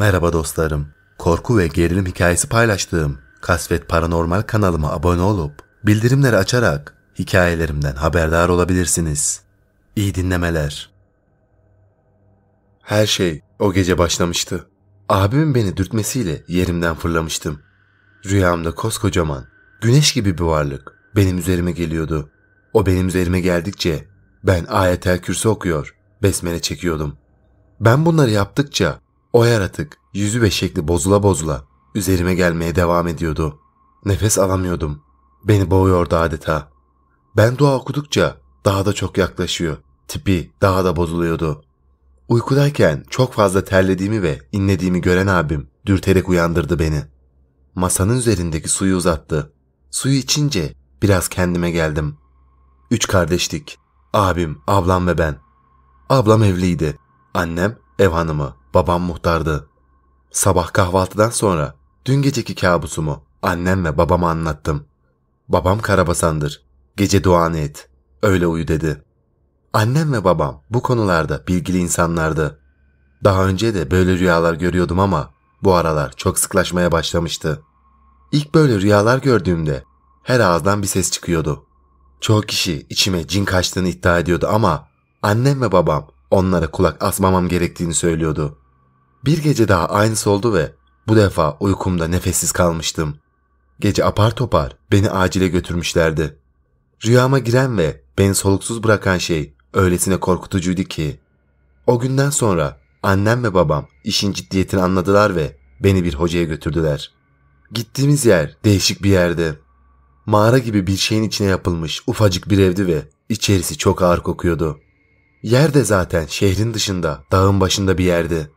Merhaba dostlarım. Korku ve gerilim hikayesi paylaştığım Kasvet Paranormal kanalıma abone olup bildirimleri açarak hikayelerimden haberdar olabilirsiniz. İyi dinlemeler. Her şey o gece başlamıştı. Abimin beni dürtmesiyle yerimden fırlamıştım. Rüyamda koskocaman, güneş gibi bir varlık benim üzerime geliyordu. O benim üzerime geldikçe ben ayetel kürsü okuyor, besmele çekiyordum. Ben bunları yaptıkça o yaratık yüzü ve şekli bozula bozula üzerime gelmeye devam ediyordu. Nefes alamıyordum. Beni boğuyordu adeta. Ben dua okudukça daha da çok yaklaşıyor. Tipi daha da bozuluyordu. Uykudayken çok fazla terlediğimi ve inlediğimi gören abim dürterek uyandırdı beni. Masanın üzerindeki suyu uzattı. Suyu içince biraz kendime geldim. Üç kardeştik. Abim, ablam ve ben. Ablam evliydi. Annem ev hanımı. Babam muhtardı. Sabah kahvaltıdan sonra dün geceki kabusumu annem ve babama anlattım. Babam karabasandır. Gece duanı et. Öyle uyu dedi. Annem ve babam bu konularda bilgili insanlardı. Daha önce de böyle rüyalar görüyordum ama bu aralar çok sıklaşmaya başlamıştı. İlk böyle rüyalar gördüğümde her ağızdan bir ses çıkıyordu. Çoğu kişi içime cin kaçtığını iddia ediyordu ama annem ve babam onlara kulak asmamam gerektiğini söylüyordu. Bir gece daha aynısı oldu ve bu defa uykumda nefessiz kalmıştım. Gece apar topar beni acile götürmüşlerdi. Rüyama giren ve beni soluksuz bırakan şey öylesine korkutucuydu ki. O günden sonra annem ve babam işin ciddiyetini anladılar ve beni bir hocaya götürdüler. Gittiğimiz yer değişik bir yerdi. Mağara gibi bir şeyin içine yapılmış ufacık bir evdi ve içerisi çok ağır kokuyordu. Yer de zaten şehrin dışında, dağın başında bir yerdi.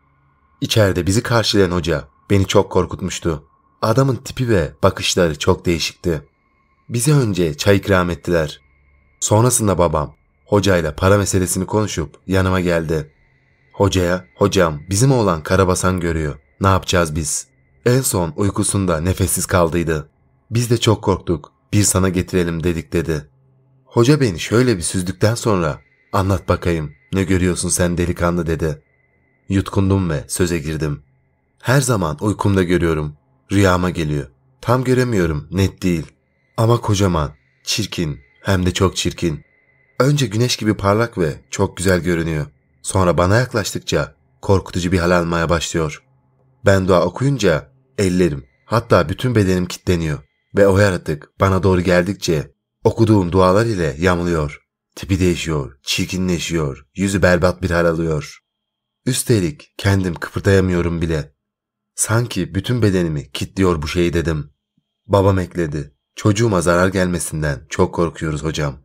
İçeride bizi karşılayan hoca beni çok korkutmuştu. Adamın tipi ve bakışları çok değişikti. Bize önce çay ikram ettiler. Sonrasında babam hocayla para meselesini konuşup yanıma geldi. Hocaya, hocam bizim oğlan karabasan görüyor. Ne yapacağız biz? En son uykusunda nefessiz kaldıydı. Biz de çok korktuk. Bir sana getirelim dedik dedi. Hoca beni şöyle bir süzdükten sonra anlat bakayım ne görüyorsun sen delikanlı dedi. Yutkundum ve söze girdim. Her zaman uykumda görüyorum. Rüyama geliyor. Tam göremiyorum, net değil. Ama kocaman, çirkin, hem de çok çirkin. Önce güneş gibi parlak ve çok güzel görünüyor. Sonra bana yaklaştıkça korkutucu bir hal almaya başlıyor. Ben dua okuyunca ellerim, hatta bütün bedenim kitleniyor ve o yaratık bana doğru geldikçe okuduğum dualar ile yamlıyor. Tipi değişiyor, çirkinleşiyor, yüzü berbat bir hal alıyor. Üstelik kendim kıpırdayamıyorum bile. Sanki bütün bedenimi kilitliyor bu şey dedim. Babam ekledi. Çocuğuma zarar gelmesinden çok korkuyoruz hocam.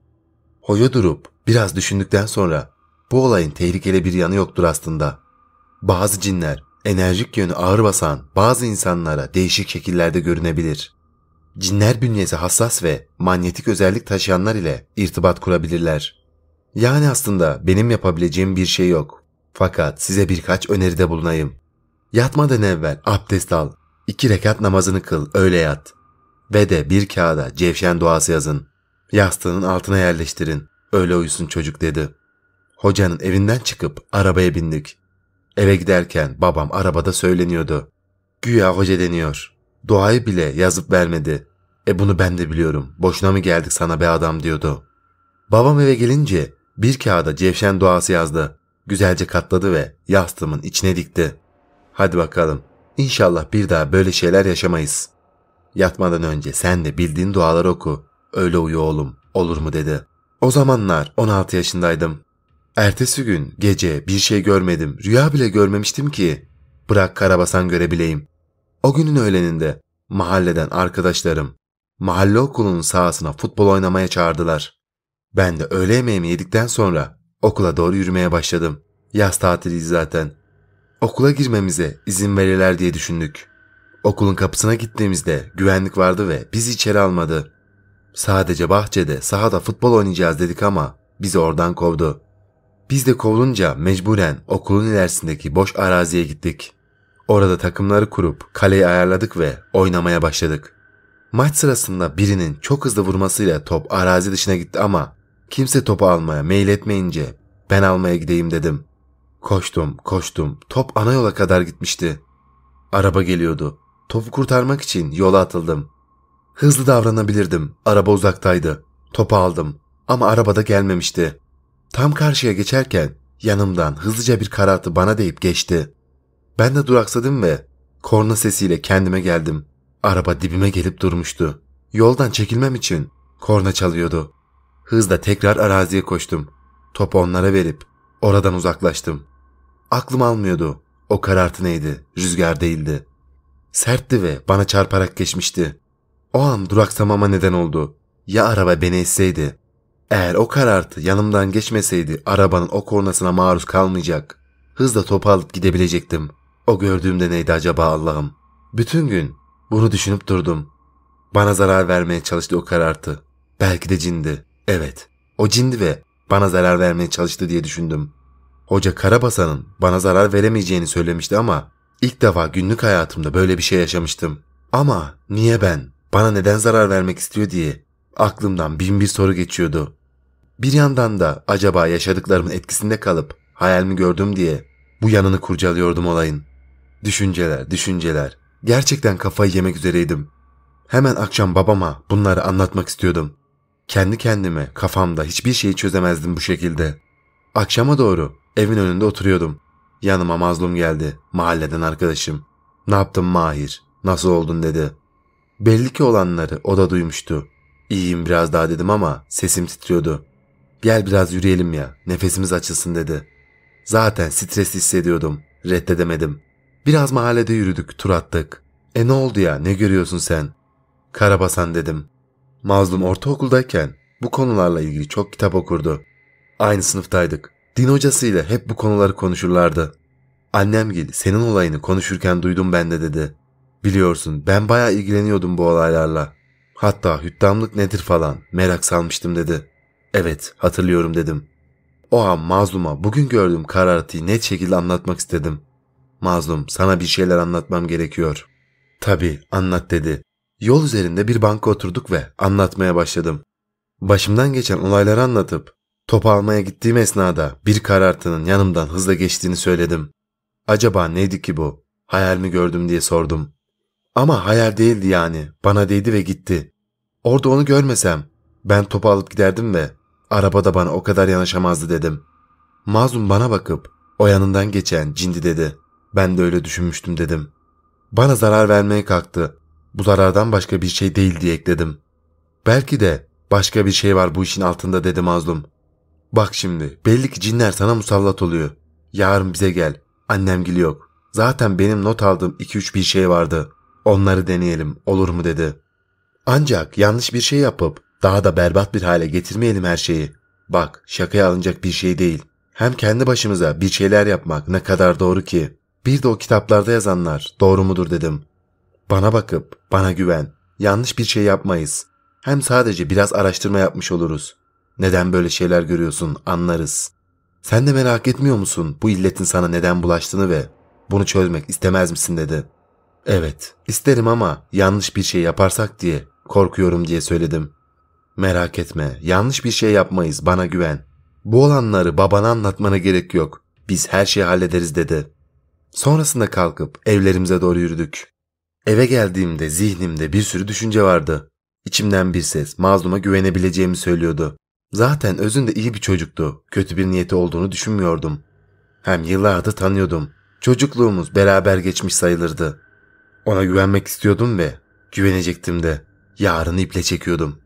Hoya durup biraz düşündükten sonra bu olayın tehlikeli bir yanı yoktur aslında. Bazı cinler enerjik yönü ağır basan bazı insanlara değişik şekillerde görünebilir. Cinler bünyesi hassas ve manyetik özellik taşıyanlar ile irtibat kurabilirler. Yani aslında benim yapabileceğim bir şey yok. Fakat size birkaç öneride bulunayım. Yatmadan evvel abdest al. iki rekat namazını kıl, öyle yat. Ve de bir kağıda cevşen duası yazın. Yastığının altına yerleştirin. Öyle uyusun çocuk dedi. Hocanın evinden çıkıp arabaya bindik. Eve giderken babam arabada söyleniyordu. Güya hoca deniyor. Duayı bile yazıp vermedi. E bunu ben de biliyorum. Boşuna mı geldik sana be adam diyordu. Babam eve gelince bir kağıda cevşen duası yazdı güzelce katladı ve yastığımın içine dikti. Hadi bakalım. İnşallah bir daha böyle şeyler yaşamayız. Yatmadan önce sen de bildiğin duaları oku. Öyle uyu oğlum. Olur mu dedi. O zamanlar 16 yaşındaydım. Ertesi gün gece bir şey görmedim. Rüya bile görmemiştim ki. Bırak karabasan görebileyim. O günün öğleninde mahalleden arkadaşlarım mahalle okulunun sahasına futbol oynamaya çağırdılar. Ben de öğle yemeğimi yedikten sonra Okula doğru yürümeye başladım. Yaz tatili zaten. Okula girmemize izin verirler diye düşündük. Okulun kapısına gittiğimizde güvenlik vardı ve bizi içeri almadı. Sadece bahçede sahada futbol oynayacağız dedik ama bizi oradan kovdu. Biz de kovulunca mecburen okulun ilerisindeki boş araziye gittik. Orada takımları kurup kaleyi ayarladık ve oynamaya başladık. Maç sırasında birinin çok hızlı vurmasıyla top arazi dışına gitti ama Kimse topu almaya meyletmeyince ben almaya gideyim dedim. Koştum, koştum. Top ana yola kadar gitmişti. Araba geliyordu. Topu kurtarmak için yola atıldım. Hızlı davranabilirdim. Araba uzaktaydı. Topu aldım ama arabada gelmemişti. Tam karşıya geçerken yanımdan hızlıca bir karartı bana deyip geçti. Ben de duraksadım ve korna sesiyle kendime geldim. Araba dibime gelip durmuştu. Yoldan çekilmem için korna çalıyordu. Hızla tekrar araziye koştum. Topu onlara verip oradan uzaklaştım. Aklım almıyordu. O karartı neydi? Rüzgar değildi. Sertti ve bana çarparak geçmişti. O an duraksamama neden oldu. Ya araba beni esseydi? Eğer o karartı yanımdan geçmeseydi arabanın o kornasına maruz kalmayacak. Hızla topu alıp gidebilecektim. O gördüğümde neydi acaba Allah'ım? Bütün gün bunu düşünüp durdum. Bana zarar vermeye çalıştı o karartı. Belki de cindi. Evet, o cindi ve bana zarar vermeye çalıştı diye düşündüm. Hoca Karabasa'nın bana zarar veremeyeceğini söylemişti ama ilk defa günlük hayatımda böyle bir şey yaşamıştım. Ama niye ben? Bana neden zarar vermek istiyor diye aklımdan bin bir soru geçiyordu. Bir yandan da acaba yaşadıklarımın etkisinde kalıp hayal mi gördüm diye bu yanını kurcalıyordum olayın. Düşünceler, düşünceler. Gerçekten kafayı yemek üzereydim. Hemen akşam babama bunları anlatmak istiyordum. Kendi kendime, kafamda hiçbir şeyi çözemezdim bu şekilde. Akşama doğru evin önünde oturuyordum. Yanıma mazlum geldi, mahalleden arkadaşım. Ne yaptın Mahir, nasıl oldun dedi. Belli ki olanları o da duymuştu. İyiyim biraz daha dedim ama sesim titriyordu. Gel biraz yürüyelim ya, nefesimiz açılsın dedi. Zaten stres hissediyordum, reddedemedim. Biraz mahallede yürüdük, tur attık. E ne oldu ya, ne görüyorsun sen? Karabasan dedim. Mazlum ortaokuldayken bu konularla ilgili çok kitap okurdu. Aynı sınıftaydık. Din hocasıyla hep bu konuları konuşurlardı. Annem gel senin olayını konuşurken duydum ben de dedi. Biliyorsun ben bayağı ilgileniyordum bu olaylarla. Hatta hüttamlık nedir falan merak salmıştım dedi. Evet hatırlıyorum dedim. O an mazluma bugün gördüğüm karartıyı net şekilde anlatmak istedim. Mazlum sana bir şeyler anlatmam gerekiyor. Tabi anlat dedi. Yol üzerinde bir banka oturduk ve anlatmaya başladım. Başımdan geçen olayları anlatıp top almaya gittiğim esnada bir karartının yanımdan hızla geçtiğini söyledim. Acaba neydi ki bu? Hayal mi gördüm diye sordum. Ama hayal değildi yani. Bana değdi ve gitti. Orada onu görmesem ben topu alıp giderdim ve araba da bana o kadar yanaşamazdı dedim. Mazlum bana bakıp o yanından geçen cindi dedi. Ben de öyle düşünmüştüm dedim. Bana zarar vermeye kalktı bu zarardan başka bir şey değil diye ekledim. Belki de başka bir şey var bu işin altında dedi mazlum. Bak şimdi belli ki cinler sana musallat oluyor. Yarın bize gel. Annem gili yok. Zaten benim not aldığım 2-3 bir şey vardı. Onları deneyelim olur mu dedi. Ancak yanlış bir şey yapıp daha da berbat bir hale getirmeyelim her şeyi. Bak şakaya alınacak bir şey değil. Hem kendi başımıza bir şeyler yapmak ne kadar doğru ki. Bir de o kitaplarda yazanlar doğru mudur dedim. Bana bakıp bana güven. Yanlış bir şey yapmayız. Hem sadece biraz araştırma yapmış oluruz. Neden böyle şeyler görüyorsun anlarız. Sen de merak etmiyor musun bu illetin sana neden bulaştığını ve bunu çözmek istemez misin dedi. Evet, isterim ama yanlış bir şey yaparsak diye korkuyorum diye söyledim. Merak etme, yanlış bir şey yapmayız, bana güven. Bu olanları babana anlatmana gerek yok. Biz her şeyi hallederiz dedi. Sonrasında kalkıp evlerimize doğru yürüdük. Eve geldiğimde zihnimde bir sürü düşünce vardı. İçimden bir ses mazluma güvenebileceğimi söylüyordu. Zaten özünde iyi bir çocuktu. Kötü bir niyeti olduğunu düşünmüyordum. Hem yıllardır tanıyordum. Çocukluğumuz beraber geçmiş sayılırdı. Ona güvenmek istiyordum ve güvenecektim de. Yarını iple çekiyordum.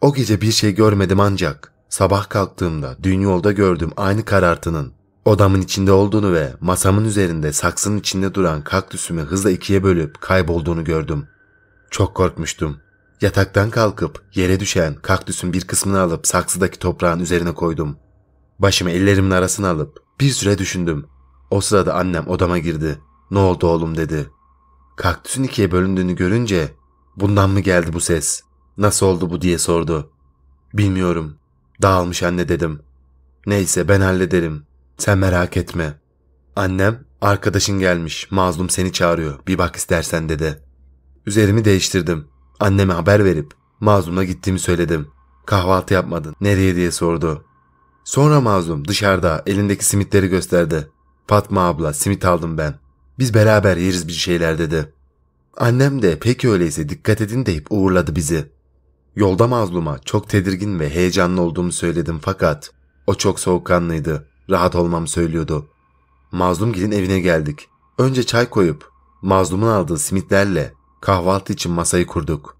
O gece bir şey görmedim ancak sabah kalktığımda dün yolda gördüğüm aynı karartının Odamın içinde olduğunu ve masamın üzerinde saksının içinde duran kaktüsümü hızla ikiye bölüp kaybolduğunu gördüm. Çok korkmuştum. Yataktan kalkıp yere düşen kaktüsün bir kısmını alıp saksıdaki toprağın üzerine koydum. Başımı ellerimin arasına alıp bir süre düşündüm. O sırada annem odama girdi. Ne oldu oğlum dedi. Kaktüsün ikiye bölündüğünü görünce bundan mı geldi bu ses? Nasıl oldu bu diye sordu. Bilmiyorum. Dağılmış anne dedim. Neyse ben hallederim. Sen merak etme. Annem arkadaşın gelmiş mazlum seni çağırıyor bir bak istersen dedi. Üzerimi değiştirdim. Anneme haber verip Mazluma gittiğimi söyledim. Kahvaltı yapmadın nereye diye sordu. Sonra mazlum dışarıda elindeki simitleri gösterdi. Fatma abla simit aldım ben. Biz beraber yeriz bir şeyler dedi. Annem de peki öyleyse dikkat edin deyip uğurladı bizi. Yolda mazluma çok tedirgin ve heyecanlı olduğumu söyledim fakat o çok soğukkanlıydı rahat olmam söylüyordu. Mazlum Mazlumgil'in evine geldik. Önce çay koyup mazlumun aldığı simitlerle kahvaltı için masayı kurduk.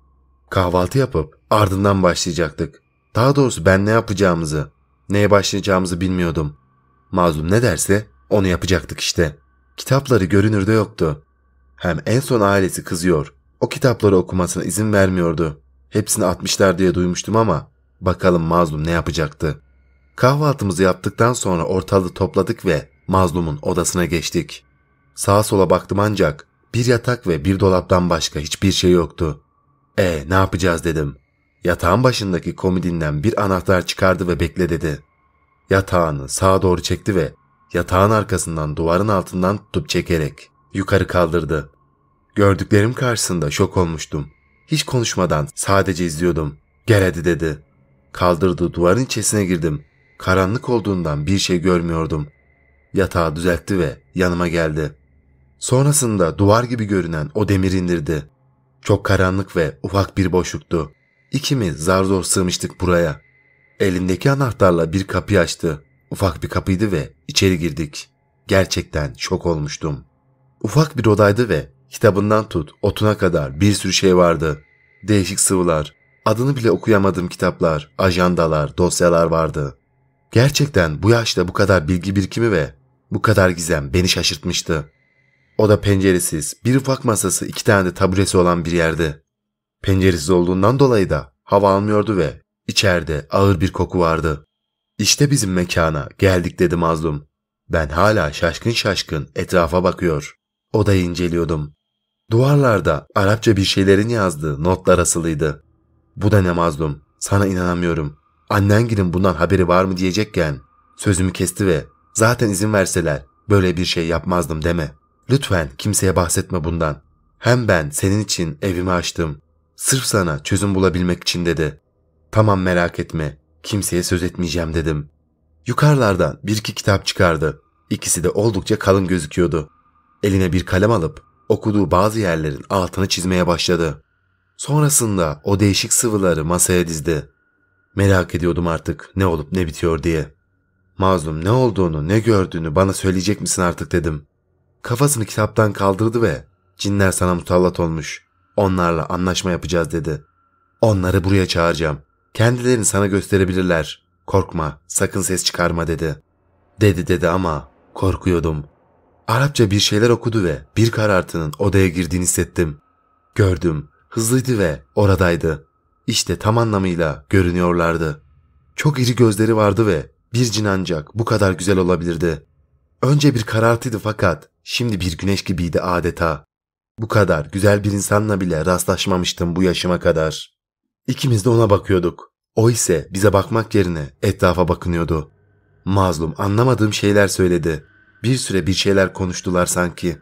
Kahvaltı yapıp ardından başlayacaktık. Daha doğrusu ben ne yapacağımızı, neye başlayacağımızı bilmiyordum. Mazlum ne derse onu yapacaktık işte. Kitapları görünürde yoktu. Hem en son ailesi kızıyor. O kitapları okumasına izin vermiyordu. Hepsini atmışlar diye duymuştum ama bakalım mazlum ne yapacaktı. Kahvaltımızı yaptıktan sonra ortalığı topladık ve mazlumun odasına geçtik. Sağa sola baktım ancak bir yatak ve bir dolaptan başka hiçbir şey yoktu. E ne yapacağız dedim. Yatağın başındaki komodinden bir anahtar çıkardı ve bekle dedi. Yatağını sağa doğru çekti ve yatağın arkasından duvarın altından tutup çekerek yukarı kaldırdı. Gördüklerim karşısında şok olmuştum. Hiç konuşmadan sadece izliyordum. Gel hadi dedi. Kaldırdığı duvarın içerisine girdim Karanlık olduğundan bir şey görmüyordum. Yatağı düzeltti ve yanıma geldi. Sonrasında duvar gibi görünen o demir indirdi. Çok karanlık ve ufak bir boşluktu. İkimiz zar zor sığmıştık buraya. Elindeki anahtarla bir kapı açtı. Ufak bir kapıydı ve içeri girdik. Gerçekten şok olmuştum. Ufak bir odaydı ve kitabından tut otuna kadar bir sürü şey vardı. Değişik sıvılar, adını bile okuyamadığım kitaplar, ajandalar, dosyalar vardı. Gerçekten bu yaşta bu kadar bilgi birikimi ve bu kadar gizem beni şaşırtmıştı. O da penceresiz, bir ufak masası iki tane de taburesi olan bir yerde. Penceresiz olduğundan dolayı da hava almıyordu ve içeride ağır bir koku vardı. İşte bizim mekana geldik dedi mazlum. Ben hala şaşkın şaşkın etrafa bakıyor. Odayı inceliyordum. Duvarlarda Arapça bir şeylerin yazdığı notlar asılıydı. Bu da ne mazlum, sana inanamıyorum annengilin bundan haberi var mı diyecekken sözümü kesti ve zaten izin verseler böyle bir şey yapmazdım deme. Lütfen kimseye bahsetme bundan. Hem ben senin için evimi açtım. Sırf sana çözüm bulabilmek için dedi. Tamam merak etme. Kimseye söz etmeyeceğim dedim. Yukarılardan bir iki kitap çıkardı. İkisi de oldukça kalın gözüküyordu. Eline bir kalem alıp okuduğu bazı yerlerin altını çizmeye başladı. Sonrasında o değişik sıvıları masaya dizdi. Merak ediyordum artık ne olup ne bitiyor diye. Mazlum ne olduğunu, ne gördüğünü bana söyleyecek misin artık dedim. Kafasını kitaptan kaldırdı ve cinler sana mutallat olmuş. Onlarla anlaşma yapacağız dedi. Onları buraya çağıracağım. Kendilerini sana gösterebilirler. Korkma, sakın ses çıkarma dedi. Dedi dedi ama korkuyordum. Arapça bir şeyler okudu ve bir karartının odaya girdiğini hissettim. Gördüm, hızlıydı ve oradaydı işte tam anlamıyla görünüyorlardı. Çok iri gözleri vardı ve bir cin ancak bu kadar güzel olabilirdi. Önce bir karartıydı fakat şimdi bir güneş gibiydi adeta. Bu kadar güzel bir insanla bile rastlaşmamıştım bu yaşıma kadar. İkimiz de ona bakıyorduk. O ise bize bakmak yerine etrafa bakınıyordu. Mazlum anlamadığım şeyler söyledi. Bir süre bir şeyler konuştular sanki.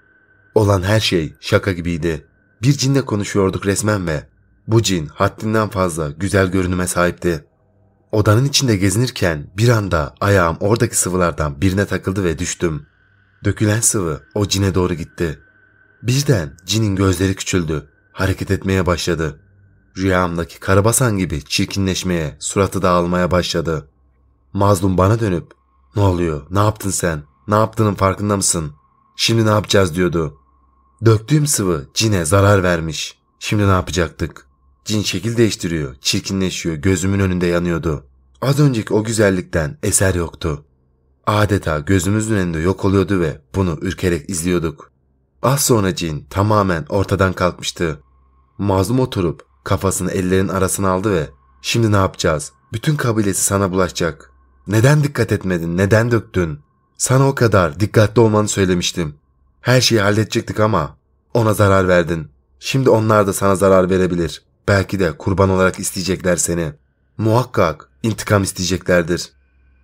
Olan her şey şaka gibiydi. Bir cinle konuşuyorduk resmen ve bu cin haddinden fazla güzel görünüme sahipti. Odanın içinde gezinirken bir anda ayağım oradaki sıvılardan birine takıldı ve düştüm. Dökülen sıvı o cine doğru gitti. Birden cinin gözleri küçüldü. Hareket etmeye başladı. Rüyamdaki karabasan gibi çirkinleşmeye, suratı dağılmaya başladı. Mazlum bana dönüp ''Ne oluyor? Ne yaptın sen? Ne yaptığının farkında mısın? Şimdi ne yapacağız?'' diyordu. Döktüğüm sıvı cine zarar vermiş. Şimdi ne yapacaktık? Cin şekil değiştiriyor, çirkinleşiyor, gözümün önünde yanıyordu. Az önceki o güzellikten eser yoktu. Adeta gözümüzün önünde yok oluyordu ve bunu ürkerek izliyorduk. Az sonra cin tamamen ortadan kalkmıştı. Mazlum oturup kafasını ellerin arasına aldı ve ''Şimdi ne yapacağız? Bütün kabilesi sana bulaşacak. Neden dikkat etmedin, neden döktün? Sana o kadar dikkatli olmanı söylemiştim. Her şeyi halledecektik ama ona zarar verdin. Şimdi onlar da sana zarar verebilir. Belki de kurban olarak isteyecekler seni. Muhakkak intikam isteyeceklerdir.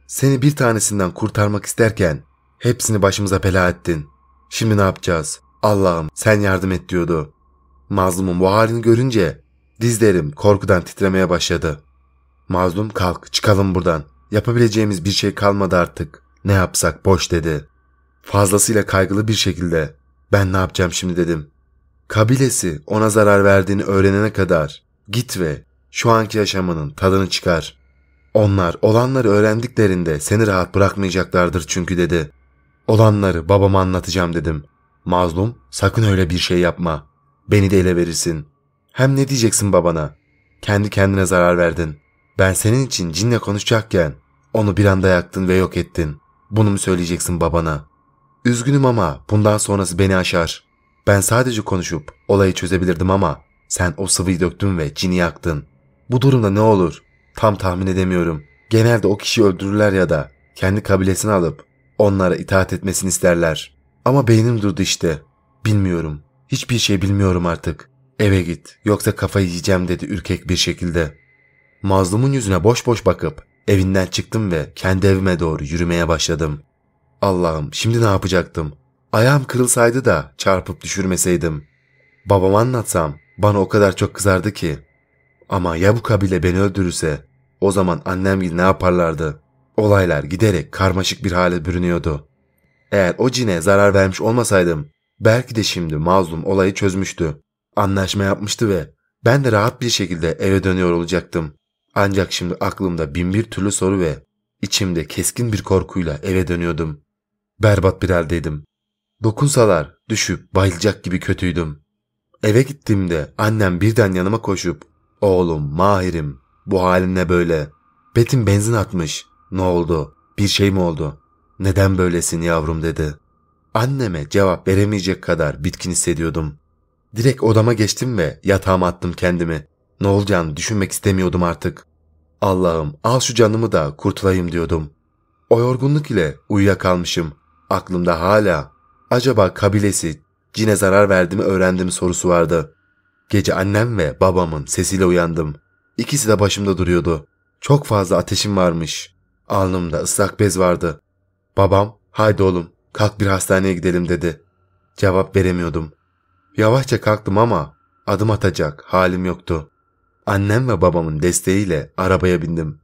Seni bir tanesinden kurtarmak isterken hepsini başımıza bela ettin. Şimdi ne yapacağız? Allah'ım sen yardım et diyordu. Mazlumun bu halini görünce dizlerim korkudan titremeye başladı. Mazlum kalk çıkalım buradan. Yapabileceğimiz bir şey kalmadı artık. Ne yapsak boş dedi. Fazlasıyla kaygılı bir şekilde ben ne yapacağım şimdi dedim kabilesi ona zarar verdiğini öğrenene kadar git ve şu anki yaşamının tadını çıkar. Onlar olanları öğrendiklerinde seni rahat bırakmayacaklardır çünkü dedi. Olanları babama anlatacağım dedim. Mazlum sakın öyle bir şey yapma. Beni de ele verirsin. Hem ne diyeceksin babana? Kendi kendine zarar verdin. Ben senin için cinle konuşacakken onu bir anda yaktın ve yok ettin. Bunu mu söyleyeceksin babana? Üzgünüm ama bundan sonrası beni aşar. Ben sadece konuşup olayı çözebilirdim ama sen o sıvıyı döktün ve cini yaktın. Bu durumda ne olur? Tam tahmin edemiyorum. Genelde o kişiyi öldürürler ya da kendi kabilesini alıp onlara itaat etmesini isterler. Ama beynim durdu işte. Bilmiyorum. Hiçbir şey bilmiyorum artık. Eve git yoksa kafayı yiyeceğim dedi ürkek bir şekilde. Mazlumun yüzüne boş boş bakıp evinden çıktım ve kendi evime doğru yürümeye başladım. Allah'ım şimdi ne yapacaktım? Ayağım kırılsaydı da çarpıp düşürmeseydim. Babam anlatsam bana o kadar çok kızardı ki. Ama ya bu kabile beni öldürürse o zaman annem gibi ne yaparlardı? Olaylar giderek karmaşık bir hale bürünüyordu. Eğer o cine zarar vermiş olmasaydım belki de şimdi mazlum olayı çözmüştü. Anlaşma yapmıştı ve ben de rahat bir şekilde eve dönüyor olacaktım. Ancak şimdi aklımda binbir türlü soru ve içimde keskin bir korkuyla eve dönüyordum. Berbat bir haldeydim. Dokunsalar düşüp bayılacak gibi kötüydüm. Eve gittiğimde annem birden yanıma koşup ''Oğlum, Mahir'im, bu halin böyle? Betim benzin atmış. Ne oldu? Bir şey mi oldu? Neden böylesin yavrum?'' dedi. Anneme cevap veremeyecek kadar bitkin hissediyordum. Direkt odama geçtim ve yatağıma attım kendimi. Ne olacağını düşünmek istemiyordum artık. Allah'ım al şu canımı da kurtulayım diyordum. O yorgunluk ile uyuyakalmışım. Aklımda hala acaba kabilesi cine zarar verdi mi öğrendim sorusu vardı. Gece annem ve babamın sesiyle uyandım. İkisi de başımda duruyordu. Çok fazla ateşim varmış. Alnımda ıslak bez vardı. Babam, haydi oğlum kalk bir hastaneye gidelim dedi. Cevap veremiyordum. Yavaşça kalktım ama adım atacak halim yoktu. Annem ve babamın desteğiyle arabaya bindim.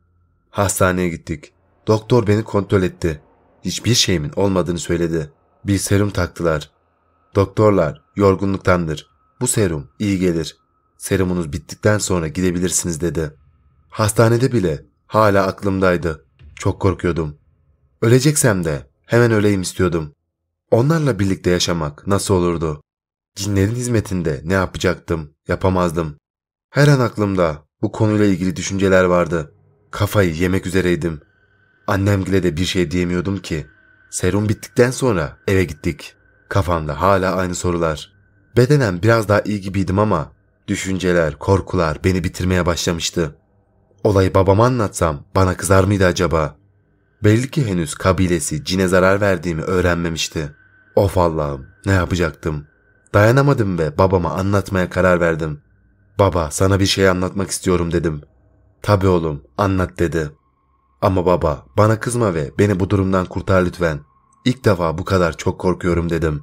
Hastaneye gittik. Doktor beni kontrol etti. Hiçbir şeyimin olmadığını söyledi. Bir serum taktılar. Doktorlar yorgunluktandır. Bu serum iyi gelir. Serumunuz bittikten sonra gidebilirsiniz dedi. Hastanede bile hala aklımdaydı. Çok korkuyordum. Öleceksem de hemen öleyim istiyordum. Onlarla birlikte yaşamak nasıl olurdu? Cinlerin hizmetinde ne yapacaktım, yapamazdım. Her an aklımda bu konuyla ilgili düşünceler vardı. Kafayı yemek üzereydim. Annemgile de bir şey diyemiyordum ki. Serum bittikten sonra eve gittik. Kafamda hala aynı sorular. Bedenen biraz daha iyi gibiydim ama düşünceler, korkular beni bitirmeye başlamıştı. Olayı babama anlatsam bana kızar mıydı acaba? Belli ki henüz kabilesi cine zarar verdiğimi öğrenmemişti. Of Allah'ım ne yapacaktım? Dayanamadım ve babama anlatmaya karar verdim. Baba sana bir şey anlatmak istiyorum dedim. Tabi oğlum anlat dedi.'' Ama baba bana kızma ve beni bu durumdan kurtar lütfen. İlk defa bu kadar çok korkuyorum dedim.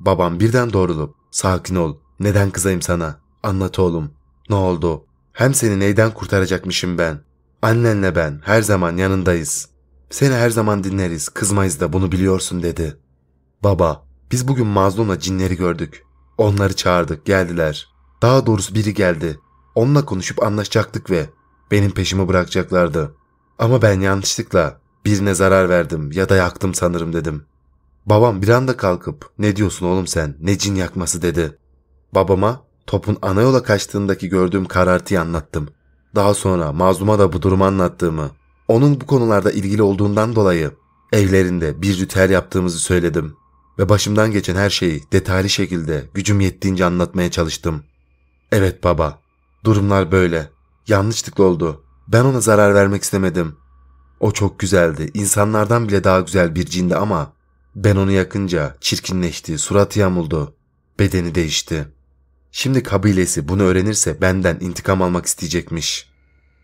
Babam birden doğrulup sakin ol neden kızayım sana anlat oğlum ne oldu hem seni neyden kurtaracakmışım ben. Annenle ben her zaman yanındayız. Seni her zaman dinleriz kızmayız da bunu biliyorsun dedi. Baba biz bugün mazlumla cinleri gördük. Onları çağırdık geldiler. Daha doğrusu biri geldi. Onunla konuşup anlaşacaktık ve benim peşimi bırakacaklardı. Ama ben yanlışlıkla birine zarar verdim ya da yaktım sanırım dedim. Babam bir anda kalkıp ne diyorsun oğlum sen ne cin yakması dedi. Babama topun ana yola kaçtığındaki gördüğüm karartıyı anlattım. Daha sonra mazluma da bu durumu anlattığımı, onun bu konularda ilgili olduğundan dolayı evlerinde bir ritüel yaptığımızı söyledim ve başımdan geçen her şeyi detaylı şekilde gücüm yettiğince anlatmaya çalıştım. Evet baba, durumlar böyle. Yanlışlıkla oldu. Ben ona zarar vermek istemedim. O çok güzeldi. İnsanlardan bile daha güzel bir cindi ama ben onu yakınca çirkinleşti, suratı yamuldu, bedeni değişti. Şimdi kabilesi bunu öğrenirse benden intikam almak isteyecekmiş.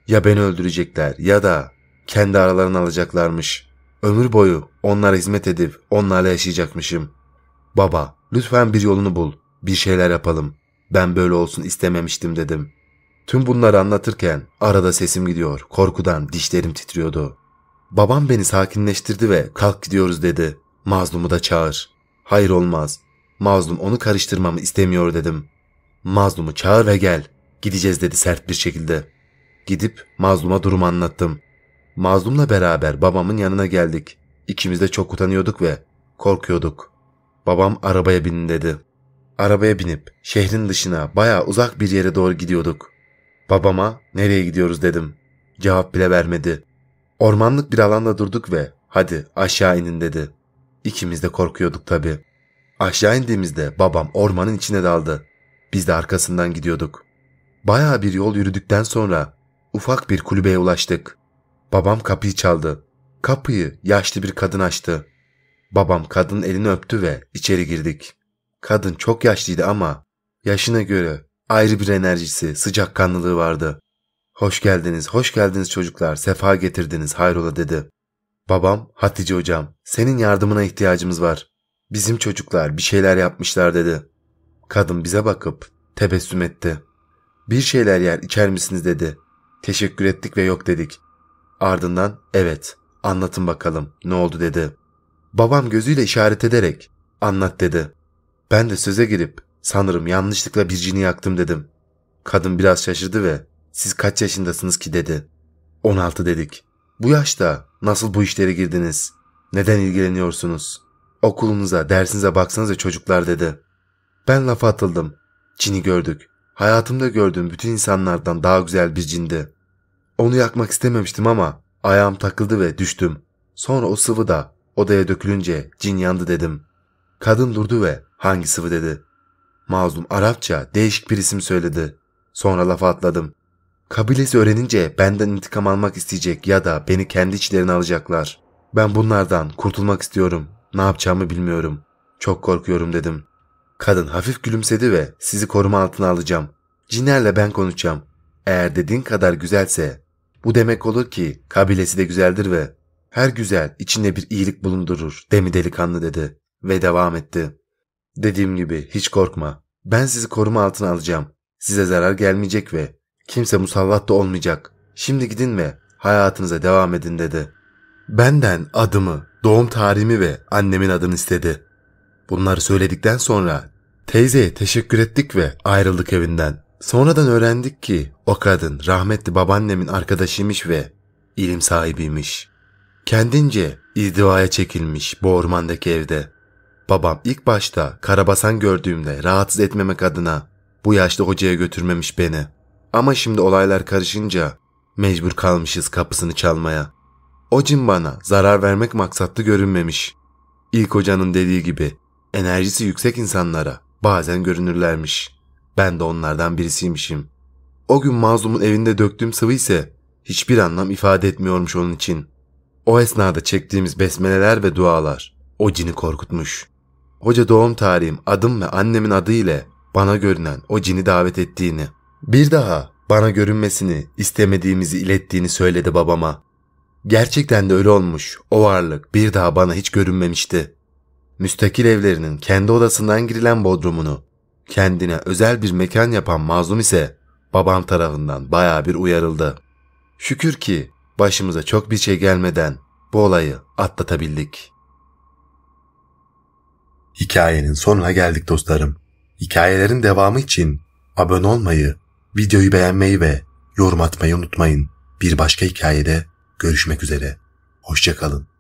Ya beni öldürecekler ya da kendi aralarını alacaklarmış. Ömür boyu onlara hizmet edip onlarla yaşayacakmışım. Baba, lütfen bir yolunu bul. Bir şeyler yapalım. Ben böyle olsun istememiştim dedim.'' Tüm bunları anlatırken arada sesim gidiyor. Korkudan dişlerim titriyordu. Babam beni sakinleştirdi ve kalk gidiyoruz dedi. Mazlum'u da çağır. Hayır olmaz. Mazlum onu karıştırmamı istemiyor dedim. Mazlum'u çağır ve gel. Gideceğiz dedi sert bir şekilde. Gidip Mazlum'a durumu anlattım. Mazlum'la beraber babamın yanına geldik. İkimiz de çok utanıyorduk ve korkuyorduk. Babam arabaya binin dedi. Arabaya binip şehrin dışına baya uzak bir yere doğru gidiyorduk. Babama nereye gidiyoruz dedim. Cevap bile vermedi. Ormanlık bir alanda durduk ve hadi aşağı inin dedi. İkimiz de korkuyorduk tabi. Aşağı indiğimizde babam ormanın içine daldı. Biz de arkasından gidiyorduk. Baya bir yol yürüdükten sonra ufak bir kulübeye ulaştık. Babam kapıyı çaldı. Kapıyı yaşlı bir kadın açtı. Babam kadının elini öptü ve içeri girdik. Kadın çok yaşlıydı ama yaşına göre Ayrı bir enerjisi, sıcakkanlılığı vardı. Hoş geldiniz, hoş geldiniz çocuklar, sefa getirdiniz, hayrola dedi. Babam, Hatice hocam, senin yardımına ihtiyacımız var. Bizim çocuklar bir şeyler yapmışlar dedi. Kadın bize bakıp tebessüm etti. Bir şeyler yer içer misiniz dedi. Teşekkür ettik ve yok dedik. Ardından evet anlatın bakalım ne oldu dedi. Babam gözüyle işaret ederek anlat dedi. Ben de söze girip Sanırım yanlışlıkla bir cini yaktım dedim. Kadın biraz şaşırdı ve siz kaç yaşındasınız ki dedi. 16 dedik. Bu yaşta nasıl bu işlere girdiniz? Neden ilgileniyorsunuz? Okulunuza, dersinize baksanıza çocuklar dedi. Ben lafa atıldım. Cini gördük. Hayatımda gördüğüm bütün insanlardan daha güzel bir cindi. Onu yakmak istememiştim ama ayağım takıldı ve düştüm. Sonra o sıvı da odaya dökülünce cin yandı dedim. Kadın durdu ve hangi sıvı dedi. Mazlum Arapça değişik bir isim söyledi. Sonra lafa atladım. Kabilesi öğrenince benden intikam almak isteyecek ya da beni kendi içlerine alacaklar. Ben bunlardan kurtulmak istiyorum. Ne yapacağımı bilmiyorum. Çok korkuyorum dedim. Kadın hafif gülümsedi ve sizi koruma altına alacağım. Ciner'le ben konuşacağım. Eğer dediğin kadar güzelse bu demek olur ki kabilesi de güzeldir ve her güzel içinde bir iyilik bulundurur demi delikanlı dedi ve devam etti. Dediğim gibi hiç korkma. Ben sizi koruma altına alacağım. Size zarar gelmeyecek ve kimse musallat da olmayacak. Şimdi gidin ve hayatınıza devam edin dedi. Benden adımı, doğum tarihimi ve annemin adını istedi. Bunları söyledikten sonra teyzeye teşekkür ettik ve ayrıldık evinden. Sonradan öğrendik ki o kadın rahmetli babaannemin arkadaşıymış ve ilim sahibiymiş. Kendince izdivaya çekilmiş bu ormandaki evde. Babam ilk başta karabasan gördüğümde rahatsız etmemek adına bu yaşlı hocaya götürmemiş beni. Ama şimdi olaylar karışınca mecbur kalmışız kapısını çalmaya. O cin bana zarar vermek maksatlı görünmemiş. İlk hocanın dediği gibi enerjisi yüksek insanlara bazen görünürlermiş. Ben de onlardan birisiymişim. O gün mazlumun evinde döktüğüm sıvı ise hiçbir anlam ifade etmiyormuş onun için. O esnada çektiğimiz besmeleler ve dualar o cini korkutmuş hoca doğum tarihim, adım ve annemin adı ile bana görünen o cini davet ettiğini, bir daha bana görünmesini istemediğimizi ilettiğini söyledi babama. Gerçekten de öyle olmuş. O varlık bir daha bana hiç görünmemişti. Müstakil evlerinin kendi odasından girilen bodrumunu kendine özel bir mekan yapan mazlum ise babam tarafından baya bir uyarıldı. Şükür ki başımıza çok bir şey gelmeden bu olayı atlatabildik.'' Hikayenin sonuna geldik dostlarım. Hikayelerin devamı için abone olmayı, videoyu beğenmeyi ve yorum atmayı unutmayın. Bir başka hikayede görüşmek üzere. Hoşçakalın.